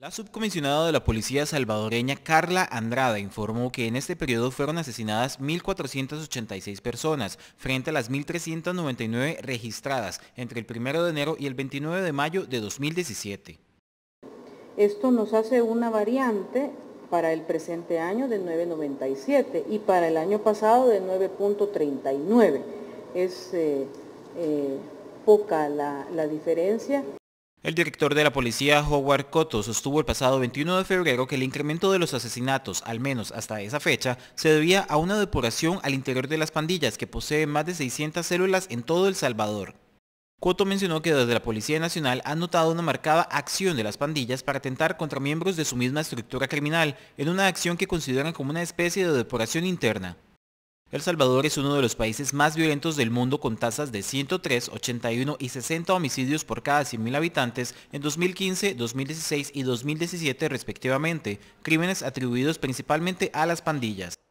La subcomisionada de la policía salvadoreña Carla Andrada informó que en este periodo fueron asesinadas 1.486 personas frente a las 1.399 registradas entre el 1 de enero y el 29 de mayo de 2017. Esto nos hace una variante para el presente año de 9.97 y para el año pasado de 9.39. Es eh, eh, poca la, la diferencia. El director de la policía, Howard Cotto, sostuvo el pasado 21 de febrero que el incremento de los asesinatos, al menos hasta esa fecha, se debía a una depuración al interior de las pandillas que poseen más de 600 células en todo El Salvador. Coto mencionó que desde la Policía Nacional han notado una marcada acción de las pandillas para atentar contra miembros de su misma estructura criminal, en una acción que consideran como una especie de depuración interna. El Salvador es uno de los países más violentos del mundo con tasas de 103, 81 y 60 homicidios por cada 100.000 habitantes en 2015, 2016 y 2017 respectivamente, crímenes atribuidos principalmente a las pandillas.